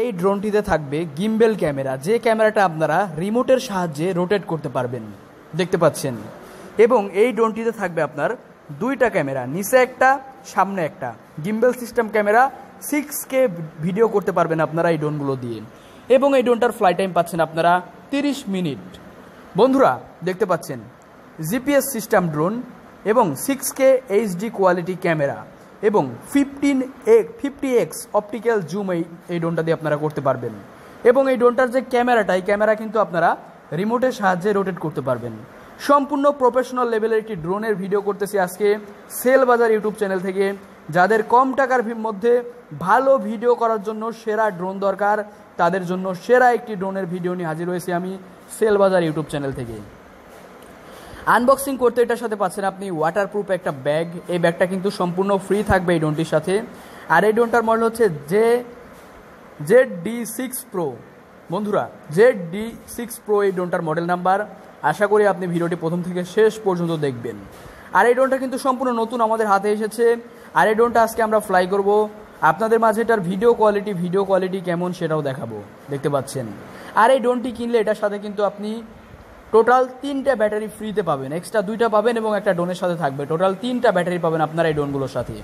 এই ড্রোনটিতে থাকবে gimbal camera যে ক্যামেরাটা আপনারা রিমোটের সাহায্যে রোটেট করতে পারবেন দেখতে পাচ্ছেন এবং এই ড্রোনটিতে থাকবে আপনার দুইটা ক্যামেরা নিচে একটা সামনে একটা gimbal system camera six K video করতে পারবেন আপনারা এই ড্রোনগুলো দিয়ে এবং এই ড্রোনটার ফ্লাই টাইম পাচ্ছেন আপনারা তিরিশ মিনিট বন্ধুরা দেখতে পাচ্ছেন জিপিএস সিস্টেম ড্রোন এবং six K HD quality camera এবং ফিফটিন এক ফিফটি এক্স অপটিক্যাল জুম এই এই ড্রোনটা দিয়ে আপনারা করতে পারবেন এবং এই ড্রোনটার যে ক্যামেরাটা এই ক্যামেরা কিন্তু আপনারা রিমোটের সাহায্যে রোটেট করতে পারবেন সম্পূর্ণ প্রফেশনাল লেভেলের একটি ড্রোনের ভিডিও করতেছি আজকে সেল বাজার ইউটিউব চ্যানেল থেকে যাদের কম টাকার মধ্যে ভালো ভিডিও করার জন্য সেরা ড্রোন দরকার তাদের জন্য সেরা একটি ড্রোনের ভিডিও নিয়ে হাজির হয়েছি আমি সেল বাজার ইউটিউব চ্যানেল থেকে আনবক্সিং করতে এটার সাথে পাচ্ছেন আপনি ওয়াটারপ্রুফ একটা ব্যাগ এই ব্যাগটা কিন্তু সম্পূর্ণ ফ্রি থাকবে এই ডোনটির সাথে আর এই ডোনটার মডেল হচ্ছে J Z D six pro বন্ধুরা জেড ডি সিক্স প্রো এই ডোনটার মডেল নাম্বার আশা করি আপনি ভিডিওটি প্রথম থেকে শেষ পর্যন্ত দেখবেন আর এই ডোনটা কিন্তু সম্পূর্ণ নতুন আমাদের হাতে এসেছে আর এই ডোনটা আজকে আমরা ফ্লাই করব আপনাদের মাঝে এটার ভিডিও কোয়ালিটি ভিডিও কোয়ালিটি কেমন সেটাও দেখাবো দেখতে পাচ্ছেন আর এই ডোনটি কিনলে এটার সাথে কিন্তু আপনি টোটাল তিনটা ব্যাটারি ফ্রিতে পাবেন এক্সট্রা দুইটা পাবেন এবং একটা ডোনের সাথে থাকবে টোটাল তিনটা ব্যাটারি পাবেন আপনার এই ডোনগুলোর সাথে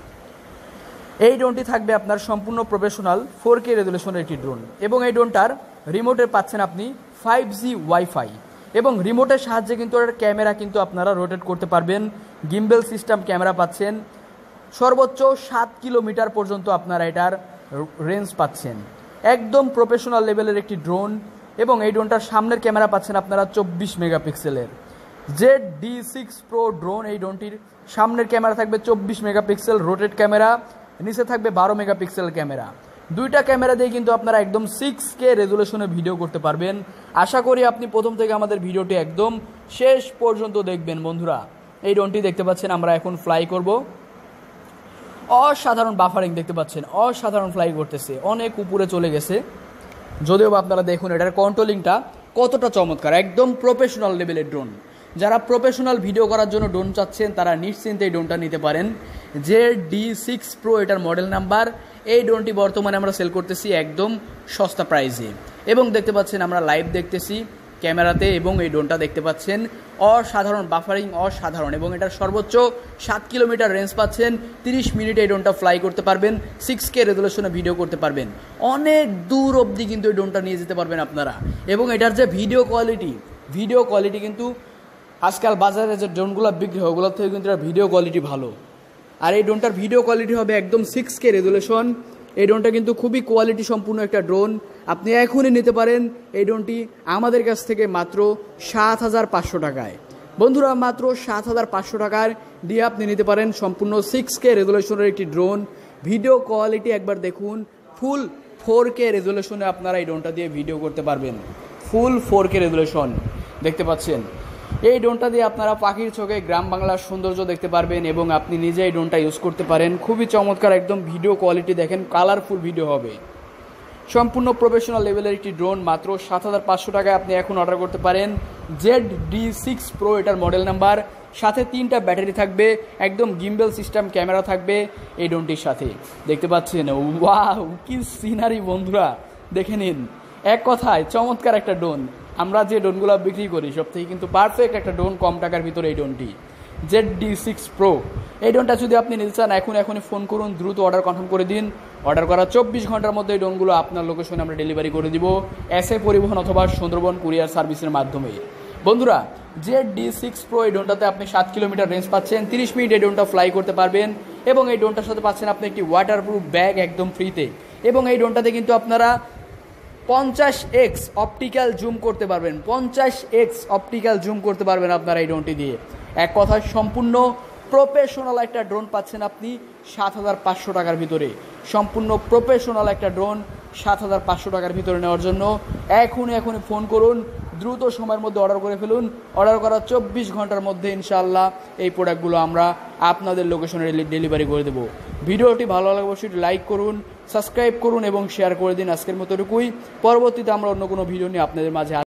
এই ড্রোনটি থাকবে আপনার সম্পূর্ণ প্রফেশনাল ফোর কে রেজুলেশনের একটি ড্রোন এবং এই ড্রোনটার রিমোটে পাচ্ছেন আপনি ফাইভ জি ওয়াইফাই এবং রিমোটের সাহায্যে কিন্তু এটার ক্যামেরা কিন্তু আপনারা রোটেট করতে পারবেন গিম্বেল সিস্টেম ক্যামেরা পাচ্ছেন সর্বোচ্চ সাত কিলোমিটার পর্যন্ত আপনারা এটার রেঞ্জ পাচ্ছেন একদম প্রফেশনাল লেভেলের একটি ড্রোন এবং এই ড্রোনটার সামনের ক্যামেরা পাচ্ছেন আপনারা চব্বিশ মেগাপিক্সেলের Z D six pro drone এই ড্রোনটির সামনের ক্যামেরা থাকবে চব্বিশ মেগাপিক্সেল রোটেড ক্যামেরা নিচে থাকবে বারো মেগাপিক্সেল ক্যামেরা দুইটা ক্যামেরা দিয়ে কিন্তু আপনারা একদম সিক্স কে রেজুলেশনে ভিডিও করতে পারবেন আশা করি আপনি প্রথম থেকে আমাদের ভিডিওটি একদম শেষ পর্যন্ত দেখবেন বন্ধুরা এই ড্রোনটি দেখতে পাচ্ছেন আমরা এখন ফ্লাই করব অসাধারণ বাফারিং দেখতে পাচ্ছেন অসাধারণ ফ্লাই করতেছে অনেক উপরে চলে গেছে যদিও আপনারা দেখুন এটার কন্ট্রোলিংটা কতটা চমৎকার একদম প্রফেশনাল লেভেলের ড্রোন যারা প্রফেশনাল ভিডিও করার জন্য ড্রোন চাচ্ছেন তারা নিশ্চিন্তে এই ড্রোনটা নিতে পারেন যে ডি সিক্স প্রো এটার মডেল নাম্বার এই ড্রোনটি বর্তমানে আমরা সেল করতেছি একদম সস্তা প্রাইসে এবং দেখতে পাচ্ছেন আমরা লাইভ দেখতেছি ক্যামেরাতে এবং এই ড্রোনটা দেখতে পাচ্ছেন অসাধারণ বাফারিং অসাধারণ এবং এটার সর্বোচ্চ সাত কিলোমিটার রেঞ্জ পাচ্ছেন তিরিশ মিনিটে এই ড্রোনটা ফ্লাই করতে পারবেন সিক্স কে রেজলেশনে ভিডিও করতে পারবেন অনেক দূর অবধি কিন্তু এই ড্রোনটা নিয়ে যেতে পারবেন আপনারা এবং এটার যে ভিডিও কোয়ালিটি ভিডিও কোয়ালিটি কিন্তু আজকাল বাজারে যে ড্রোনগুলো বিক্রি হয় ওগুলোর থেকে কিন্তু এটার ভিডিও কোয়ালিটি ভালো আর এই ড্রোনটার ভিডিও কোয়ালিটি হবে একদম সিক্স কে রেজলেশন এই ড্রোনটা কিন্তু খুবই কোয়ালিটি সম্পূর্ণ একটা ড্রোন আপনি এখনই নিতে পারেন এই ড্রোনটি আমাদের কাছ থেকে মাত্র সাত হাজার পাঁচশো টাকায় বন্ধুরা মাত্র সাত হাজার পাঁচশো টাকার দিয়ে আপনি নিতে পারেন সম্পূর্ণ সিক্স কে রেজুলেশনের একটি ড্রোন ভিডিও কোয়ালিটি একবার দেখুন ফুল ফোর কে রেজুলেশনে আপনারা এই ড্রোনটা দিয়ে ভিডিও করতে পারবেন ফুল ফোর কে রেজুলেশন দেখতে পাচ্ছেন এই ড্রোনটা দিয়ে আপনারা পাখির চোখে গ্রাম বাংলার সৌন্দর্য দেখতে পারবেন এবং আপনি নিজে এই ড্রোনটা ইউজ করতে পারেন খুবই চমৎকার একদম ভিডিও কোয়ালিটি দেখেন কালারফুল ভিডিও হবে সম্পূর্ণ প্রফেশনাল লেভেলের একটি ড্রোন মাত্র সাত হাজার পাঁচশো টাকায় আপনি এখন অর্ডার করতে পারেন জেড ডি সিক্স প্রো এটার মডেল নাম্বার সাথে তিনটা ব্যাটারি থাকবে একদম গিম্বেল সিস্টেম ক্যামেরা থাকবে এই ড্রোনটির সাথে দেখতে পাচ্ছেন ওয়া কি সিনারি বন্ধুরা দেখে নিন এক কথায় চমৎকার একটা ড্রোন আমরা যে ড্রোনগুলো বিক্রি করি সব থেকে কিন্তু পারফেক্ট একটা ড্রোন কম টাকার ভিতরে এই ড্রোনটি জেড ডি সিক্স প্রো এই ড্রোনটা যদি আপনি নিতে চান এখন এখনই ফোন করুন দ্রুত অর্ডার কনফার্ম করে দিন অর্ডার করা চব্বিশ ঘন্টার মধ্যে এই ড্রোনগুলো আপনার লোকেশনে আমরা ডেলিভারি করে দিব এ পরিবহন অথবা সুন্দরবন কুরিয়ার সার্ভিসের মাধ্যমে বন্ধুরা জেড ডি সিক্স প্রো এই ড্রোনটাতে আপনি সাত কিলোমিটার রেঞ্জ পাচ্ছেন তিরিশ মিনিট এই ড্রোনটা ফ্লাই করতে পারবেন এবং এই ড্রোনটার সাথে পাচ্ছেন আপনি একটি ওয়াটারপ্রুফ ব্যাগ একদম ফ্রিতে এবং এই ড্রোনটাতে কিন্তু আপনারা পঞ্চাশ এক্স অপটিক্যাল জুম করতে পারবেন পঞ্চাশ এক্স অপটিক্যাল জুম করতে পারবেন আপনারা এই ড্রোনটি দিয়ে এক কথা সম্পূর্ণ প্রফেশনাল একটা ড্রোন পাচ্ছেন আপনি সাত হাজার পাঁচশো টাকার ভিতরে সম্পূর্ণ প্রফেশনাল একটা ড্রোন সাত হাজার পাঁচশো টাকার ভিতরে নেওয়ার জন্য এখনই এখনই ফোন করুন দ্রুত সময়ের মধ্যে অর্ডার করে ফেলুন অর্ডার করার চব্বিশ ঘন্টার মধ্যে ইনশাআল্লাহ এই প্রোডাক্টগুলো আমরা আপনাদের লোকেশনে ডেলিভারি করে দেবো ভিডিওটি ভালো লাগে অবশ্যই লাইক করুন সাবস্ক্রাইব করুন এবং শেয়ার করে দিন আজকের মতো পরবর্তীতে আমরা অন্য কোনো ভিডিও নিয়ে আপনাদের মাঝে